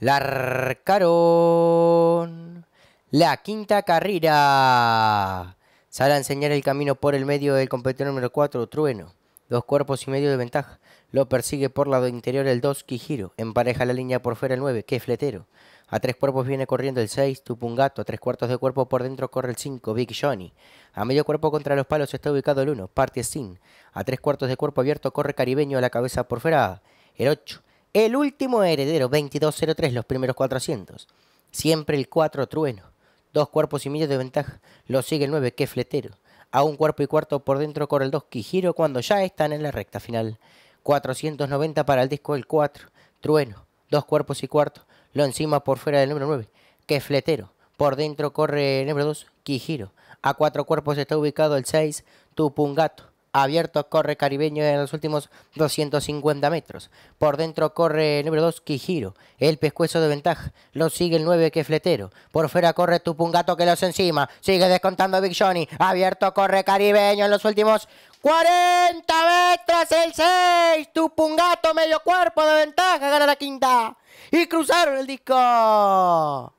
Larcaron. La quinta carrera. Sale a enseñar el camino por el medio del competidor número 4, Trueno. Dos cuerpos y medio de ventaja. Lo persigue por lado interior el 2, Kijiro. Empareja la línea por fuera el 9, que fletero. A tres cuerpos viene corriendo el 6, Tupungato. A tres cuartos de cuerpo por dentro corre el 5, Big Johnny. A medio cuerpo contra los palos está ubicado el 1, Party Sin. A tres cuartos de cuerpo abierto corre Caribeño a la cabeza por fuera el 8. El último heredero, 2203, los primeros 400. Siempre el 4 trueno. Dos cuerpos y medio de ventaja. Lo sigue el 9, que fletero. A un cuerpo y cuarto por dentro corre el 2, Kijiro, cuando ya están en la recta final. 490 para el disco el 4, trueno. Dos cuerpos y cuarto. Lo encima por fuera del número 9, que fletero. Por dentro corre el número 2, Kijiro. A cuatro cuerpos está ubicado el 6, Tupungato. Abierto corre Caribeño en los últimos 250 metros. Por dentro corre número 2 Kijiro, el pescuezo de ventaja. Lo sigue el 9 que fletero. Por fuera corre Tupungato que los encima. Sigue descontando Big Johnny. Abierto corre Caribeño en los últimos 40 metros. El 6 Tupungato medio cuerpo de ventaja gana la quinta. Y cruzaron el disco.